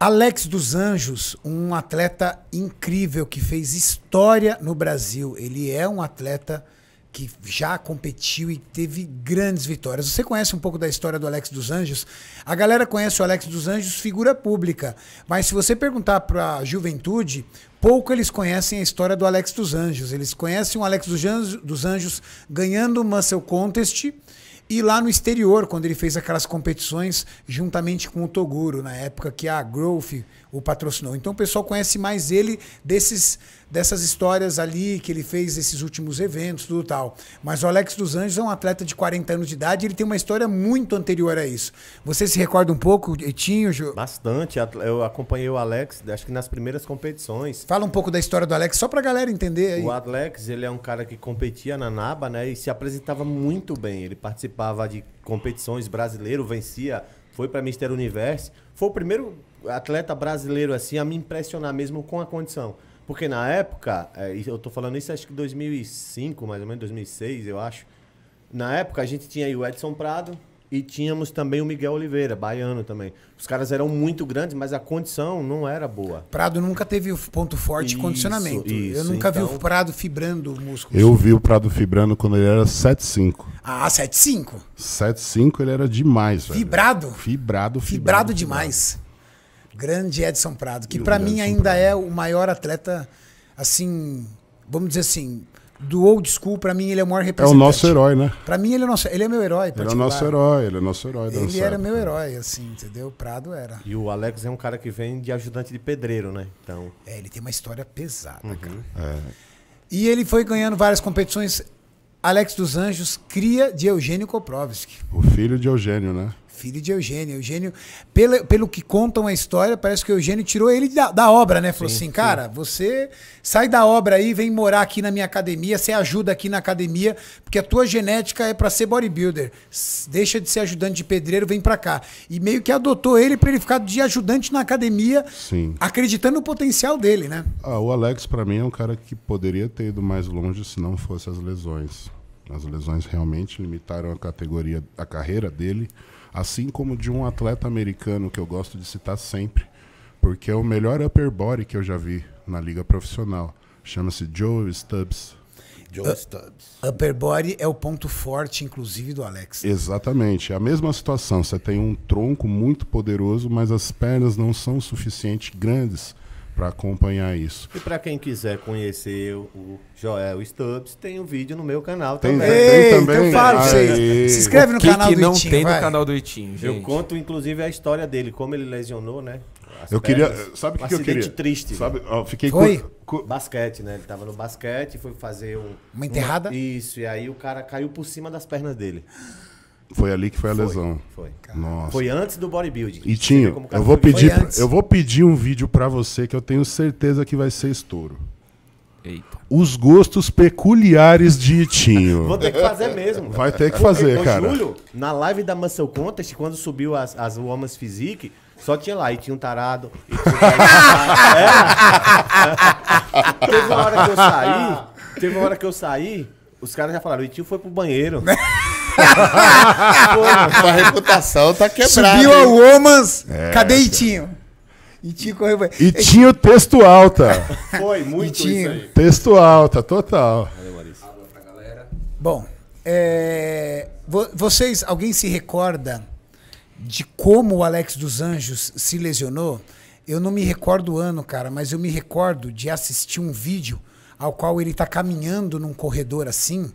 Alex dos Anjos, um atleta incrível que fez história no Brasil. Ele é um atleta que já competiu e teve grandes vitórias. Você conhece um pouco da história do Alex dos Anjos? A galera conhece o Alex dos Anjos, figura pública, mas se você perguntar para a juventude, pouco eles conhecem a história do Alex dos Anjos. Eles conhecem o Alex dos Anjos, dos Anjos ganhando o Muscle Contest e lá no exterior, quando ele fez aquelas competições juntamente com o Toguro, na época que a Growth, o patrocinou. Então o pessoal conhece mais ele desses, dessas histórias ali que ele fez, esses últimos eventos, tudo tal. Mas o Alex dos Anjos é um atleta de 40 anos de idade, ele tem uma história muito anterior a isso. Você se recorda um pouco, Etinho? Ju? Bastante. Eu acompanhei o Alex, acho que nas primeiras competições. Fala um pouco da história do Alex, só pra galera entender aí. O Alex, ele é um cara que competia na Naba, né? E se apresentava muito bem. Ele participava de competições brasileiro, vencia, foi para Mister Universo. Foi o primeiro atleta brasileiro assim a me impressionar mesmo com a condição. Porque na época, é, eu estou falando isso acho que 2005, mais ou menos 2006, eu acho. Na época a gente tinha o Edson Prado e tínhamos também o Miguel Oliveira, baiano também. Os caras eram muito grandes, mas a condição não era boa. Prado nunca teve o ponto forte isso, condicionamento. Isso, eu nunca então... vi o então Prado fibrando o músculo. Eu vi o Prado fibrando quando ele era 7'5". Ah, 7'5"? 7'5", ele era demais, velho. Fibrado? Fibrado, fibrado. Fibrado demais. Fibrado. Grande Edson Prado, que para mim ainda Prado. é o maior atleta, assim, vamos dizer assim, do old school, para mim ele é o maior representante. É o nosso herói, né? Para mim ele é, nosso, ele é meu herói. Ele é o nosso herói, ele é nosso herói. Ele era meu herói, assim, entendeu? O Prado era. E o Alex é um cara que vem de ajudante de pedreiro, né? Então... É, ele tem uma história pesada, uhum. cara. É. E ele foi ganhando várias competições. Alex dos Anjos, cria de Eugênio Koprovski. O filho de Eugênio, né? Filho de Eugênio. Eugênio, pelo, pelo que contam a história, parece que o Eugênio tirou ele da, da obra, né? Falou sim, assim, cara, você sai da obra aí, vem morar aqui na minha academia, você ajuda aqui na academia, porque a tua genética é para ser bodybuilder. Deixa de ser ajudante de pedreiro, vem para cá. E meio que adotou ele para ele ficar de ajudante na academia, sim. acreditando no potencial dele, né? Ah, o Alex, para mim, é um cara que poderia ter ido mais longe se não fosse as lesões. As lesões realmente limitaram a categoria, a carreira dele, assim como de um atleta americano que eu gosto de citar sempre, porque é o melhor upper body que eu já vi na liga profissional. Chama-se Joe Stubbs. Joe uh, Stubbs. Upper body é o ponto forte, inclusive, do Alex. Exatamente. É a mesma situação. Você tem um tronco muito poderoso, mas as pernas não são suficientemente grandes para acompanhar isso. E para quem quiser conhecer o Joel Stubbs, tem um vídeo no meu canal tem, também. Ei, tem também. Então fala, se, se inscreve no que canal que do não tem vai. no canal do Itinho, gente. Eu conto inclusive a história dele, como ele lesionou, né? As eu pernas. queria, sabe o um que, eu queria? triste. Né? Sabe, ó, fiquei Foi? Cu... basquete, né? Ele tava no basquete, foi fazer um uma enterrada. Um... isso, e aí o cara caiu por cima das pernas dele. Foi ali que foi a foi, lesão. Foi. Nossa. Foi antes do bodybuilding. E tinha. Eu vou pedir, eu vou pedir um vídeo para você que eu tenho certeza que vai ser estouro. Eita. Os gostos peculiares de Itinho. vou ter que fazer mesmo. Vai ter que fazer, Porque, cara. Julho. na live da Muscle Contest, quando subiu as, as Woman's Physique, só tinha lá, e tinha um tarado. E tinha um tarado. É. teve uma hora que eu saí, teve uma hora que eu saí, os caras já falaram, o tio foi pro banheiro. Pô, sua reputação tá quebrada. Subiu a Womans, é, cadê Itinho? Itinho correu. Itinho texto alta. Foi, muito Itinho. isso aí. Texto alta, total. Valeu, Maurício. Bom, é, vocês, alguém se recorda de como o Alex dos Anjos se lesionou? Eu não me recordo o ano, cara, mas eu me recordo de assistir um vídeo ao qual ele tá caminhando num corredor assim.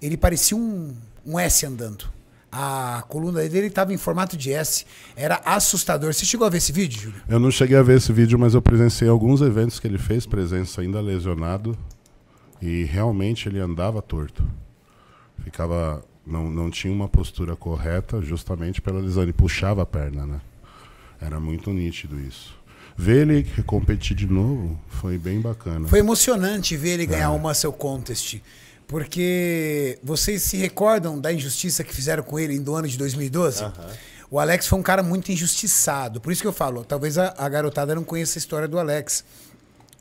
Ele parecia um um S andando. A coluna dele estava em formato de S. Era assustador. Você chegou a ver esse vídeo, Júlio? Eu não cheguei a ver esse vídeo, mas eu presenciei alguns eventos que ele fez, presença ainda lesionado. E realmente ele andava torto. Ficava. Não, não tinha uma postura correta, justamente pela lesão. Ele puxava a perna, né? Era muito nítido isso. Ver ele competir de novo foi bem bacana. Foi emocionante ver ele ganhar é. uma seu contest. Porque vocês se recordam da injustiça que fizeram com ele no ano de 2012? Uhum. O Alex foi um cara muito injustiçado. Por isso que eu falo, talvez a, a garotada não conheça a história do Alex.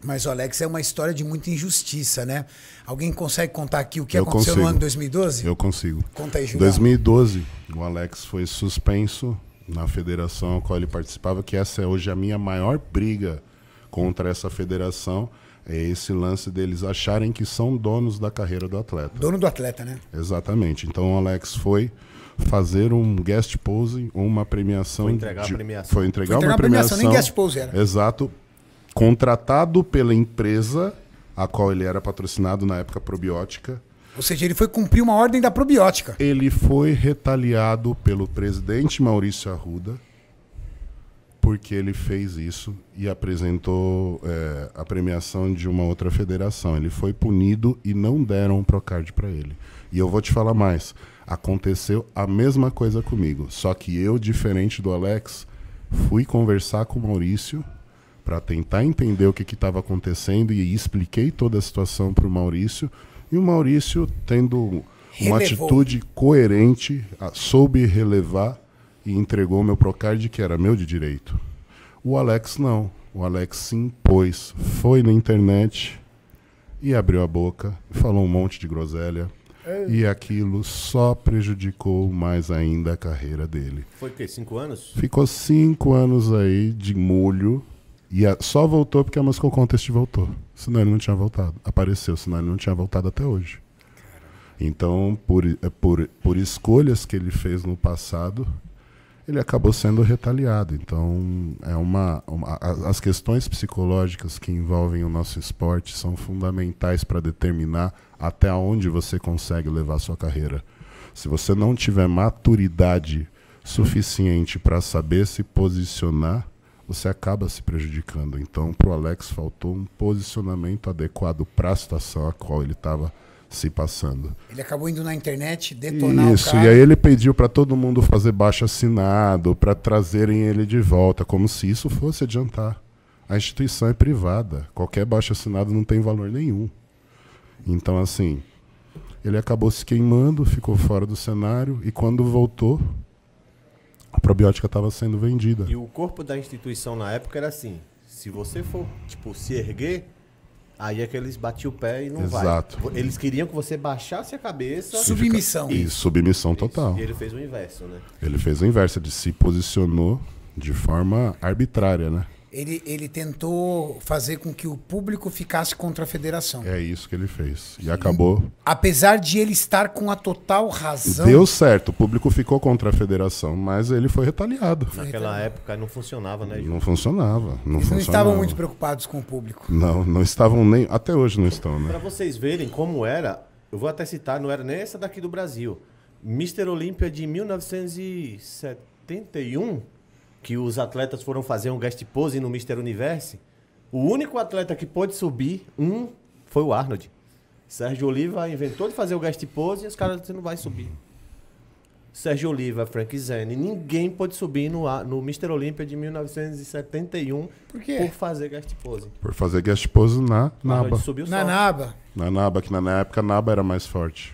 Mas o Alex é uma história de muita injustiça, né? Alguém consegue contar aqui o que eu aconteceu consigo. no ano 2012? Eu consigo. Conta aí, Julião. 2012, o Alex foi suspenso na federação a qual ele participava, que essa é hoje a minha maior briga contra essa federação, é esse lance deles acharem que são donos da carreira do atleta. Dono do atleta, né? Exatamente. Então o Alex foi fazer um guest pose, uma premiação. Foi entregar de, a premiação. Foi entregar, foi entregar uma, premiação, nem guest pose era. Exato. Contratado pela empresa a qual ele era patrocinado na época probiótica. Ou seja, ele foi cumprir uma ordem da probiótica. Ele foi retaliado pelo presidente Maurício Arruda porque ele fez isso e apresentou é, a premiação de uma outra federação. Ele foi punido e não deram um Procard para ele. E eu vou te falar mais. Aconteceu a mesma coisa comigo, só que eu, diferente do Alex, fui conversar com o Maurício para tentar entender o que estava acontecendo e expliquei toda a situação para o Maurício. E o Maurício, tendo Relevou. uma atitude coerente, soube relevar e entregou o meu Procard, que era meu de direito. O Alex não. O Alex se impôs, foi na internet e abriu a boca, falou um monte de groselha. É. E aquilo só prejudicou mais ainda a carreira dele. Foi o quê? Cinco anos? Ficou cinco anos aí de molho. E a, só voltou porque a Moscou Contest voltou. Senão ele não tinha voltado. Apareceu, senão ele não tinha voltado até hoje. Então, por, por, por escolhas que ele fez no passado, ele acabou sendo retaliado. Então, é uma, uma, as questões psicológicas que envolvem o nosso esporte são fundamentais para determinar até onde você consegue levar sua carreira. Se você não tiver maturidade suficiente para saber se posicionar, você acaba se prejudicando. Então, para o Alex faltou um posicionamento adequado para a situação a qual ele estava se passando. Ele acabou indo na internet detonar Isso, o cara. e aí ele pediu para todo mundo fazer baixo assinado, para trazerem ele de volta, como se isso fosse adiantar. A instituição é privada, qualquer baixo assinado não tem valor nenhum. Então, assim, ele acabou se queimando, ficou fora do cenário, e quando voltou, a probiótica estava sendo vendida. E o corpo da instituição na época era assim: se você for, tipo, se erguer, Aí é que eles batiam o pé e não Exato. vai. Eles queriam que você baixasse a cabeça. Submissão. E submissão total. E ele fez o inverso, né? Ele fez o inverso, ele se posicionou de forma arbitrária, né? ele, ele tentou fazer com que o público ficasse contra a federação. É isso que ele fez. E Sim. acabou. Apesar de ele estar com a total razão. Deu certo, o público ficou contra a federação, mas ele foi retaliado. Naquela retaliado. época não funcionava, né? Não funcionava. Não Eles funcionava. não estavam muito preocupados com o público. Não, não estavam nem. Até hoje não estão, né? Para vocês verem como era, eu vou até citar, não era nem essa daqui do Brasil. Mr. Olímpia de 1971 que os atletas foram fazer um guest pose no Mister Universe, o único atleta que pôde subir, um, foi o Arnold. Sérgio Oliva inventou de fazer o guest pose e os caras disseram, não vai subir. Sérgio Oliva, Frank Zane, ninguém pôde subir no, no Mr. Olímpia de 1971 por, por, fazer guest pose. Por fazer guest pose na Naba. Subiu na Naba. Na Naba, que na, na época a Naba era mais forte.